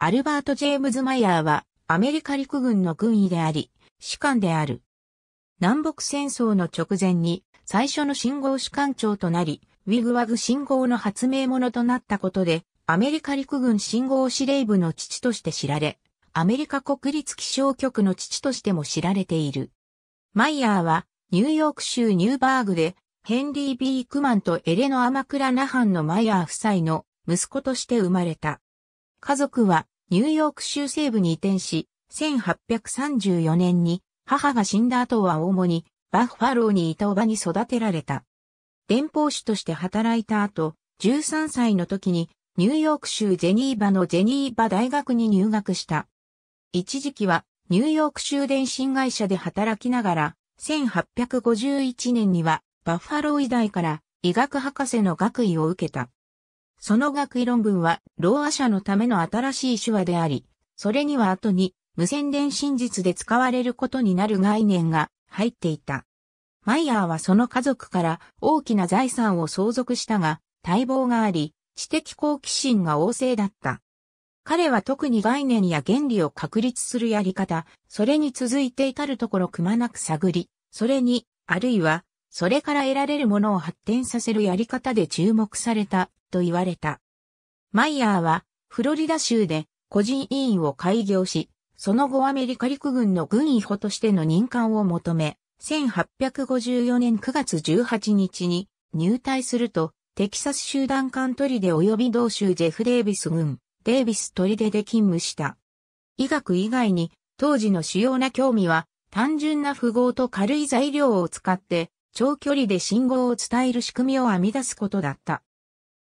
アルバート・ジェームズ・マイヤーはアメリカ陸軍の軍医であり、士官である。南北戦争の直前に最初の信号士官長となり、ウィグワグ信号の発明者となったことで、アメリカ陸軍信号司令部の父として知られ、アメリカ国立気象局の父としても知られている。マイヤーはニューヨーク州ニューバーグでヘンリー・ビークマンとエレノア・マクラナハンのマイヤー夫妻の息子として生まれた。家族はニューヨーク州西部に移転し、1834年に母が死んだ後は主にバッファローにいたおばに育てられた。電報士として働いた後、13歳の時にニューヨーク州ジェニーバのジェニーバ大学に入学した。一時期はニューヨーク州電信会社で働きながら、1851年にはバッファロー医大から医学博士の学位を受けた。その学位論文は、老和者のための新しい手話であり、それには後に、無宣伝真実で使われることになる概念が入っていた。マイヤーはその家族から大きな財産を相続したが、待望があり、知的好奇心が旺盛だった。彼は特に概念や原理を確立するやり方、それに続いて至るところくまなく探り、それに、あるいは、それから得られるものを発展させるやり方で注目されたと言われた。マイヤーは、フロリダ州で個人委員を開業し、その後アメリカ陸軍の軍医補としての任官を求め、1854年9月18日に入隊すると、テキサス集団艦トリで及び同州ジェフ・デイビス軍、デイビストリデで勤務した。医学以外に、当時の主要な興味は、単純な符号と軽い材料を使って、長距離で信号を伝える仕組みを編み出すことだった。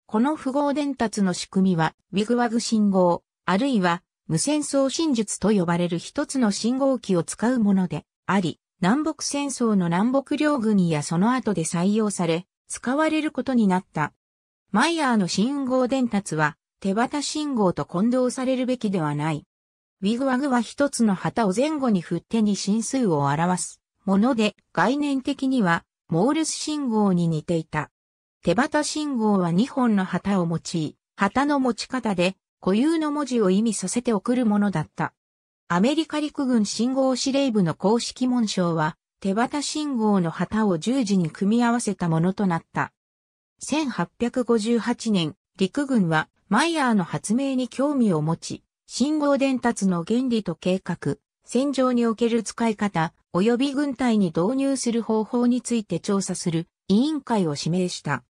この符号伝達の仕組みは、ウィグワグ信号、あるいは、無戦争真術と呼ばれる一つの信号機を使うものであり、南北戦争の南北両軍やその後で採用され、使われることになった。マイヤーの信号伝達は、手旗信号と混同されるべきではない。ウィグワグは一つの旗を前後に振ってに進数を表すもので、概念的には、モールス信号に似ていた。手旗信号は2本の旗を用い、旗の持ち方で固有の文字を意味させて送るものだった。アメリカ陸軍信号司令部の公式紋章は、手旗信号の旗を十字に組み合わせたものとなった。1858年、陸軍はマイヤーの発明に興味を持ち、信号伝達の原理と計画、戦場における使い方、及び軍隊に導入する方法について調査する委員会を指名した。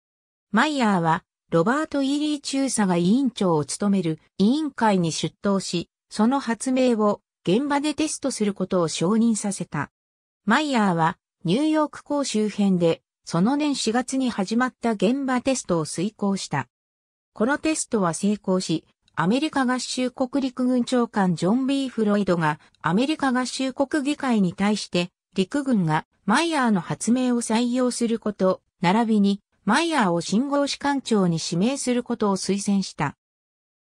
マイヤーは、ロバート・イリー中佐が委員長を務める委員会に出頭し、その発明を現場でテストすることを承認させた。マイヤーはニューヨーク港周辺でその年4月に始まった現場テストを遂行した。このテストは成功し、アメリカ合衆国陸軍長官ジョン・ B・ フロイドがアメリカ合衆国議会に対して陸軍がマイヤーの発明を採用すること、並びにマイヤーを信号士官庁に指名することを推薦した。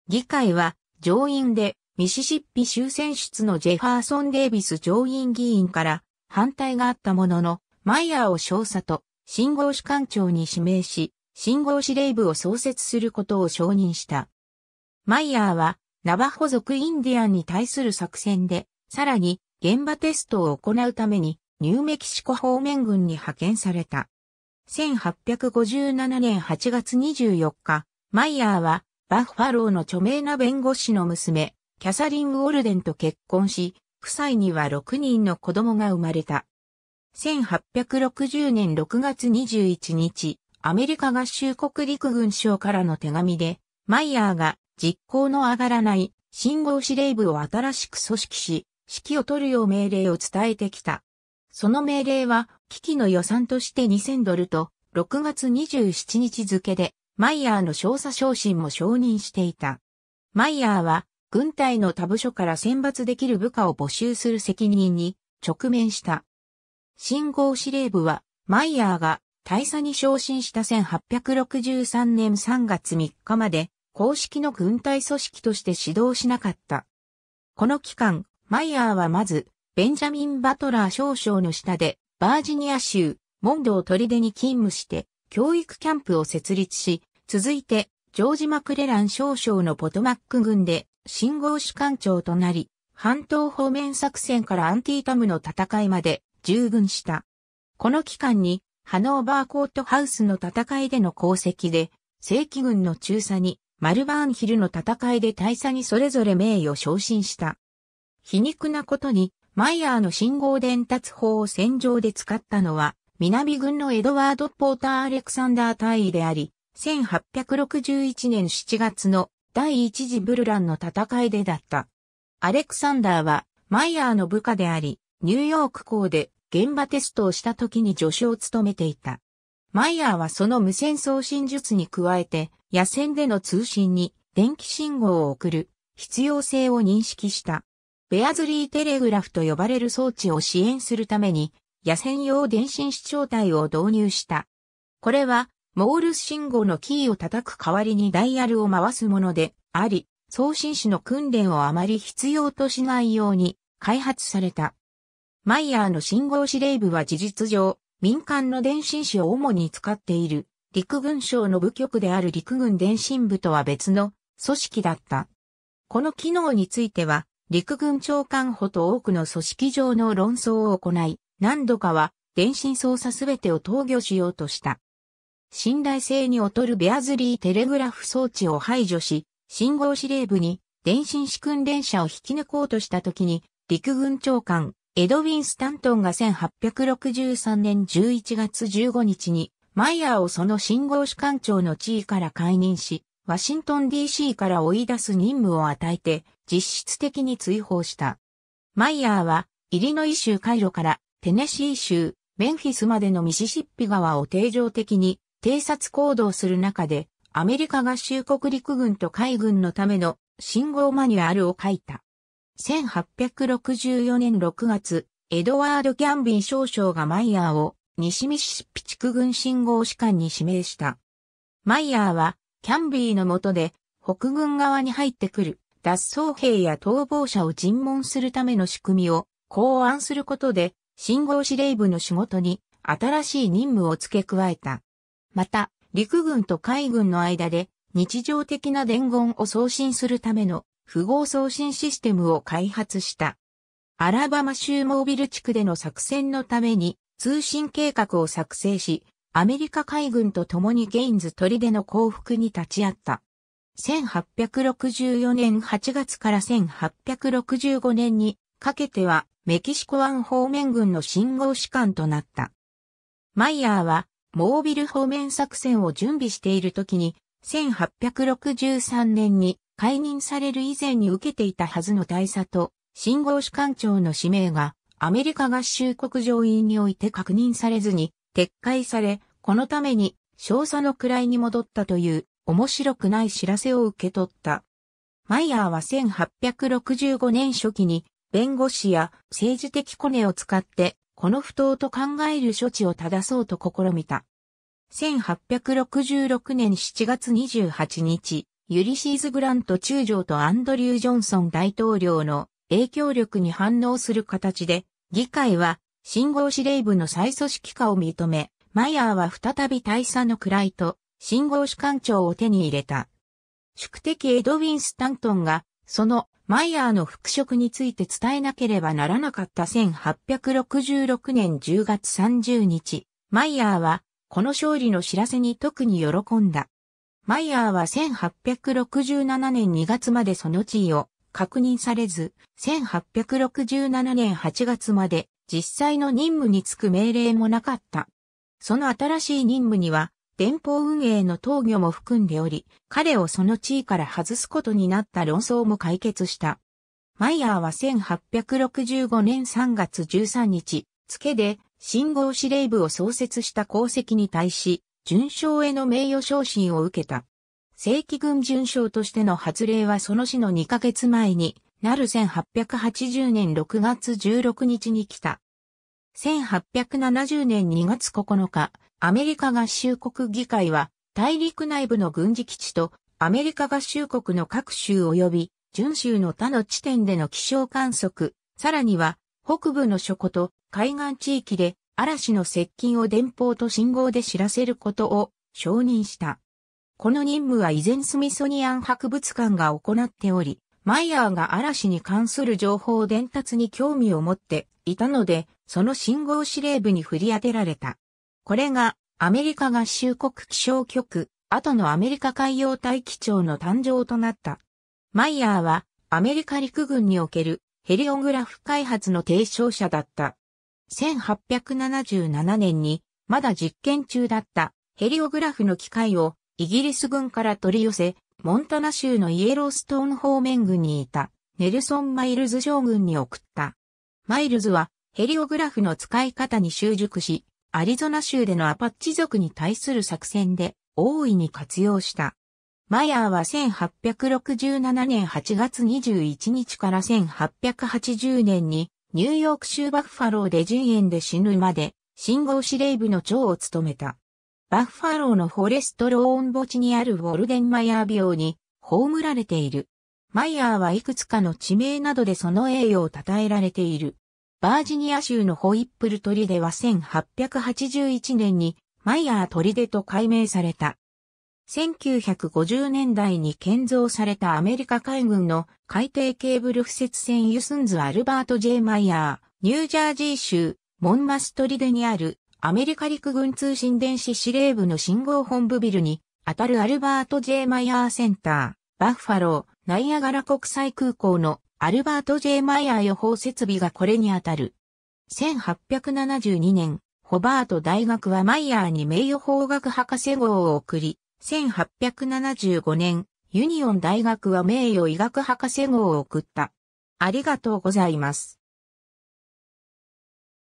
議会は上院でミシシッピ州選出のジェファーソン・デイビス上院議員から反対があったものの、マイヤーを少佐と信号士官庁に指名し、信号司令部を創設することを承認した。マイヤーはナバホ族インディアンに対する作戦で、さらに現場テストを行うためにニューメキシコ方面軍に派遣された。1857年8月24日、マイヤーはバッファローの著名な弁護士の娘、キャサリン・ウォルデンと結婚し、夫妻には6人の子供が生まれた。1860年6月21日、アメリカ合衆国陸軍省からの手紙で、マイヤーが実行の上がらない信号司令部を新しく組織し、指揮を取るよう命令を伝えてきた。その命令は機の予算として2000ドルと、6月27日付で、マイヤーの少佐昇進も承認していた。マイヤーは、軍隊の他部署から選抜できる部下を募集する責任に直面した。信号司令部は、マイヤーが大佐に昇進した1863年3月3日まで、公式の軍隊組織として指導しなかった。この期間、マイヤーはまず、ベンジャミン・バトラー少将の下で、バージニア州、モンドを砦に勤務して、教育キャンプを設立し、続いて、ジョージ・マクレラン少将のポトマック軍で、信号主官長となり、半島方面作戦からアンティータムの戦いまで従軍した。この期間に、ハノーバーコートハウスの戦いでの功績で、正規軍の中佐に、マルバーンヒルの戦いで大佐にそれぞれ名誉昇進した。皮肉なことに、マイヤーの信号伝達法を戦場で使ったのは、南軍のエドワード・ポーター・アレクサンダー大尉であり、1861年7月の第一次ブルランの戦いでだった。アレクサンダーは、マイヤーの部下であり、ニューヨーク港で現場テストをした時に助手を務めていた。マイヤーはその無線送信術に加えて、野戦での通信に電気信号を送る必要性を認識した。ベアズリーテレグラフと呼ばれる装置を支援するために、野戦用電信視聴体を導入した。これは、モールス信号のキーを叩く代わりにダイヤルを回すものであり、送信士の訓練をあまり必要としないように開発された。マイヤーの信号司令部は事実上、民間の電信士を主に使っている陸軍省の部局である陸軍電信部とは別の組織だった。この機能については陸軍長官補と多くの組織上の論争を行い、何度かは、電信操作すべてを投与しようとした。信頼性に劣るベアズリーテレグラフ装置を排除し、信号司令部に電信主訓練車を引き抜こうとした時に、陸軍長官、エドウィン・スタントンが1863年11月15日に、マイヤーをその信号士官庁の地位から解任し、ワシントン DC から追い出す任務を与えて、実質的に追放した。マイヤーは、イリノイ州カイロからテネシー州、メンフィスまでのミシシッピ川を定常的に偵察行動する中で、アメリカ合衆国陸軍と海軍のための信号マニュアルを書いた。1864年6月、エドワード・キャンビン少将がマイヤーを西ミシシッピ地区軍信号士官に指名した。マイヤーはキャンビーの下で北軍側に入ってくる脱走兵や逃亡者を尋問するための仕組みを考案することで信号司令部の仕事に新しい任務を付け加えた。また、陸軍と海軍の間で日常的な伝言を送信するための符号送信システムを開発した。アラバマ州モービル地区での作戦のために通信計画を作成し、アメリカ海軍と共にゲインズ砦の降伏に立ち会った。1864年8月から1865年にかけてはメキシコ湾方面軍の信号士官となった。マイヤーはモービル方面作戦を準備している時に1863年に解任される以前に受けていたはずの大佐と信号士官長の指名がアメリカ合衆国上院において確認されずに撤回されこのために、少佐の位に戻ったという、面白くない知らせを受け取った。マイヤーは1865年初期に、弁護士や政治的コネを使って、この不当と考える処置を正そうと試みた。1866年7月28日、ユリシーズ・グラント中将とアンドリュー・ジョンソン大統領の影響力に反応する形で、議会は信号司令部の再組織化を認め、マイヤーは再び大佐の位と信号士官庁を手に入れた。宿敵エドウィン・スタントンが、そのマイヤーの復職について伝えなければならなかった1866年10月30日、マイヤーはこの勝利の知らせに特に喜んだ。マイヤーは1867年2月までその地位を確認されず、1867年8月まで実際の任務に就く命令もなかった。その新しい任務には、電報運営の投与も含んでおり、彼をその地位から外すことになった論争も解決した。マイヤーは1865年3月13日、付けで信号司令部を創設した功績に対し、準将への名誉昇進を受けた。正規軍準将としての発令はその死の2ヶ月前に、なる1880年6月16日に来た。1870年2月9日、アメリカ合衆国議会は、大陸内部の軍事基地と、アメリカ合衆国の各州及び、準州の他の地点での気象観測、さらには、北部の諸湖と海岸地域で嵐の接近を電報と信号で知らせることを承認した。この任務は依然スミソニアン博物館が行っており、マイヤーが嵐に関する情報伝達に興味を持っていたので、その信号司令部に振り当てられた。これがアメリカ合衆国気象局、後のアメリカ海洋大気庁の誕生となった。マイヤーはアメリカ陸軍におけるヘリオグラフ開発の提唱者だった。1877年にまだ実験中だったヘリオグラフの機械をイギリス軍から取り寄せ、モンタナ州のイエローストーン方面軍にいたネルソン・マイルズ将軍に送った。マイルズはヘリオグラフの使い方に習熟し、アリゾナ州でのアパッチ族に対する作戦で大いに活用した。マヤーは1867年8月21日から1880年にニューヨーク州バッファローで10で死ぬまで信号司令部の長を務めた。バッファローのフォレストローン墓地にあるウォルデンマヤー病に葬られている。マイヤーはいくつかの地名などでその栄誉を称えられている。バージニア州のホイップル砦は1881年にマイヤー砦と改名された。1950年代に建造されたアメリカ海軍の海底ケーブル敷設船ユスンズ・アルバート・ J・ マイヤー、ニュージャージー州、モンマス砦にあるアメリカ陸軍通信電子司令部の信号本部ビルにあたるアルバート・ J・ マイヤーセンター、バッファロー、ナイアガラ国際空港のアルバート・ J・ マイヤー予報設備がこれにあたる。1872年、ホバート大学はマイヤーに名誉法学博士号を送り、1875年、ユニオン大学は名誉医学博士号を送った。ありがとうございます。